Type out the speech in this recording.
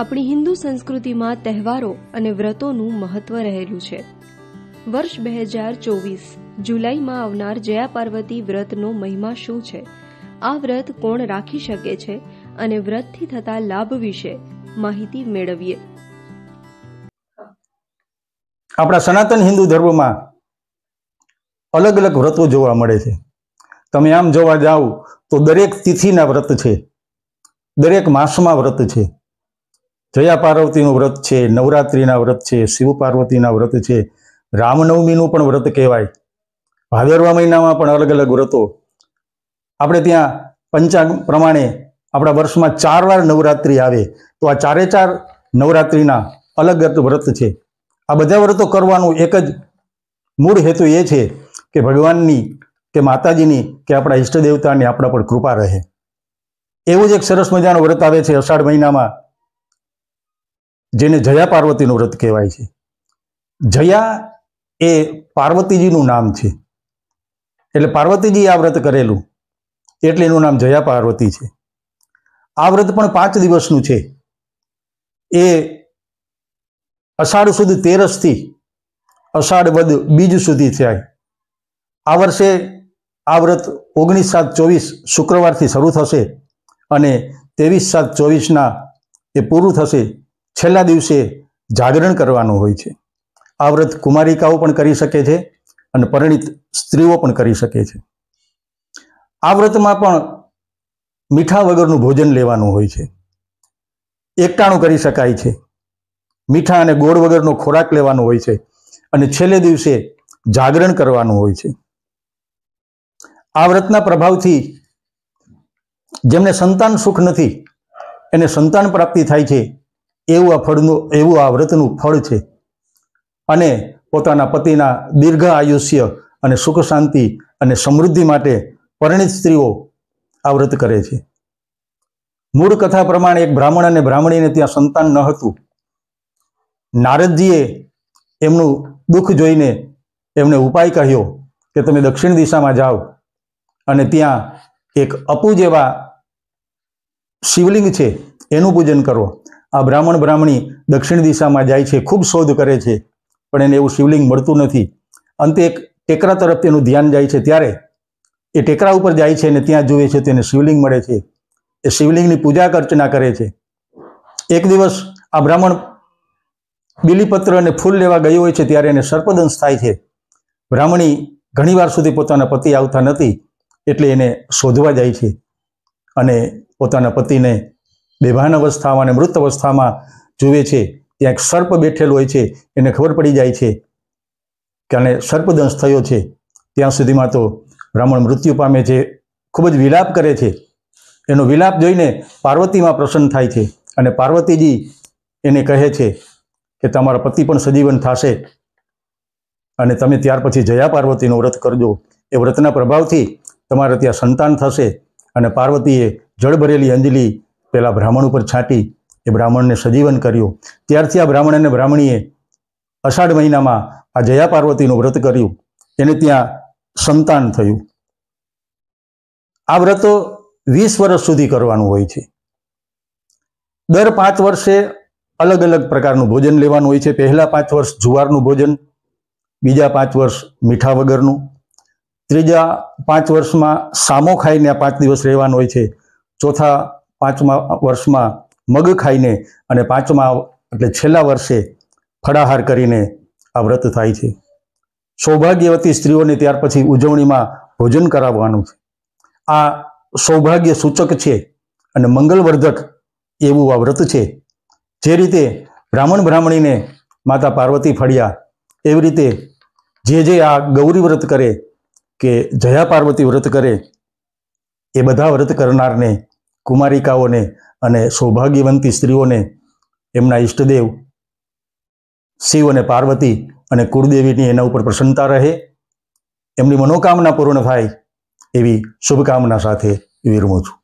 આપણી હિન્દુ સંસ્કૃતિમાં તહેવારો અને વ્રતોનું મહત્વ રહેલું છે વર્ષ બે હજાર ચોવીસ જુલાઈમાં આવનાર જયા પાર્વતી વ્રતનો મહિમા શું છે આ વ્રત કોણ રાખી શકે છે અને વ્રતથી થતા લાભ વિશે માહિતી મેળવીએ આપણા સનાતન હિન્દુ ધર્મમાં અલગ અલગ વ્રતો જોવા મળે છે તમે આમ જોવા જાઓ તો દરેક તિથિના વ્રત છે દરેક માસમાં વ્રત છે જયા પાર્વતીનું વ્રત છે નવરાત્રિના વ્રત છે શિવ પાર્વતીના વ્રત છે રામનવમીનું પણ વ્રત કહેવાય ભાવેરવા મહિનામાં પણ અલગ અલગ વ્રતો આપણે ત્યાં પંચાંગ પ્રમાણે આપણા વર્ષમાં ચાર વાર નવરાત્રિ આવે તો આ ચારે ચાર નવરાત્રિના અલગ વ્રત છે આ બધા વ્રતો કરવાનું એક જ મૂળ હેતુ એ છે કે ભગવાનની કે માતાજીની કે આપણા ઈષ્ટદેવતાની આપણા પર કૃપા રહે એવું જ એક સરસ મજાનું વ્રત આવે છે અષાઢ મહિનામાં જેને જયા પાર્વતીનું વ્રત કહેવાય છે જયા એ પાર્વતીજીનું નામ છે એટલે પાર્વતીજી આ વ્રત કરેલું એટલે એનું નામ જયા પાર્વતી છે આ વ્રત પણ પાંચ દિવસનું છે એ અષાઢ સુદ તેરસથી અષાઢ વદ બીજ સુધી થાય આ વર્ષે આ વ્રત ઓગણીસ સાત ચોવીસ શુક્રવારથી શરૂ થશે અને ત્રેવીસ સાત ચોવીસના એ પૂરું થશે છેલ્લા દિવસે જાગરણ કરવાનું હોય છે આ વ્રત કુમારિકાઓ પણ કરી શકે છે અને પરિણિત સ્ત્રીઓ પણ કરી શકે છે આ વ્રતમાં પણ મીઠા વગરનું ભોજન લેવાનું હોય છે એકટાણું કરી શકાય છે મીઠા અને ગોળ વગરનો ખોરાક લેવાનો હોય છે અને છેલ્લે દિવસે જાગરણ કરવાનું હોય છે આ વ્રતના પ્રભાવથી જેમને સંતાન સુખ નથી એને સંતાન પ્રાપ્તિ થાય છે એવું આ ફળનું એવું આ વ્રતનું ફળ છે અને પોતાના પતિના દીર્ઘ આયુષ્ય અને સુખ શાંતિ અને સમૃદ્ધિ માટે પરિણિત સ્ત્રીઓ આ વ્રત કરે છે મૂળ કથા પ્રમાણે એક બ્રાહ્મણ અને બ્રાહ્મણીને ત્યાં સંતાન ન હતું નારદજીએ એમનું દુઃખ જોઈને એમને ઉપાય કહ્યો કે તમે દક્ષિણ દિશામાં જાઓ અને ત્યાં એક અપુ જેવા શિવલિંગ છે એનું પૂજન કરો આ બ્રાહ્મણ બ્રાહ્મણી દક્ષિણ દિશામાં જાય છે ખૂબ શોધ કરે છે પણ એને એવું શિવલિંગ મળતું નથી અંતે એક ટેકરા તરફ તેનું ધ્યાન જાય છે ત્યારે એ ટેકરા ઉપર જાય છે અને ત્યાં જુએ છે તેને શિવલિંગ મળે છે એ શિવલિંગની પૂજા અર્ચના કરે છે એક દિવસ આ બ્રાહ્મણ બિલીપત્ર અને ફૂલ લેવા ગયું હોય છે ત્યારે એને સર્પદંશ થાય છે બ્રાહ્મણી ઘણીવાર સુધી પોતાના પતિ આવતા નથી એટલે એને શોધવા જાય છે અને પોતાના પતિને બેભાન અવસ્થામાં અને મૃત અવસ્થામાં જુએ છે ત્યાં એક સર્પ બેઠેલો હોય છે એને ખબર પડી જાય છે કે આને સર્પદંશ થયો છે ત્યાં સુધીમાં તો રાવણ મૃત્યુ પામે છે ખૂબ જ વિલાપ કરે છે એનો વિલાપ જોઈને પાર્વતીમાં પ્રસન્ન થાય છે અને પાર્વતીજી એને કહે છે કે તમારા પતિ પણ સજીવન થશે અને તમે ત્યાર પછી જયા પાર્વતીનું વ્રત કરજો એ વ્રતના પ્રભાવથી તમારે ત્યાં સંતાન થશે અને પાર્વતીએ જળ ભરેલી અંજલિ પેલા બ્રાહ્મણ ઉપર છાંટી એ બ્રાહ્મણને સજીવન કર્યું ત્યારથી આ બ્રાહ્મણ અને બ્રાહ્મણીએ અષાઢ મહિનામાં આ જયા પાર્વતીનું વ્રત કર્યું એને ત્યાં સંતાન થયું આ વ્રતો વીસ વર્ષ સુધી કરવાનું હોય છે દર પાંચ વર્ષે અલગ અલગ પ્રકારનું ભોજન લેવાનું હોય છે પહેલા પાંચ વર્ષ જુવારનું ભોજન બીજા પાંચ વર્ષ મીઠા વગરનું ત્રીજા પાંચ વર્ષમાં સામો ખાઈને આ પાંચ દિવસ રહેવાનું હોય છે ચોથા પાંચમા વર્ષમાં મગ ખાઈને અને પાંચમા એટલે છેલ્લા વર્ષે ફળાહાર કરીને આ વ્રત થાય છે સૌભાગ્યવતી સ્ત્રીઓને ત્યાર પછી ઉજવણીમાં ભોજન કરાવવાનું છે આ સૌભાગ્ય સૂચક છે અને મંગલવર્ધક એવું આ વ્રત છે જે રીતે બ્રાહ્મણ બ્રાહ્મણીને માતા પાર્વતી ફળ્યા એવી રીતે જે જે આ ગૌરી વ્રત કરે કે જયા પાર્વતી વ્રત કરે એ બધા વ્રત કરનારને કુમારિકાઓને અને સૌભાગ્યવંતી સ્ત્રીઓને એમના ઈષ્ટદેવ શિવ અને પાર્વતી અને કુળદેવીની એના ઉપર પ્રસન્નતા રહે એમની મનોકામના પૂર્ણ થાય એવી શુભકામના સાથે વિરમું છું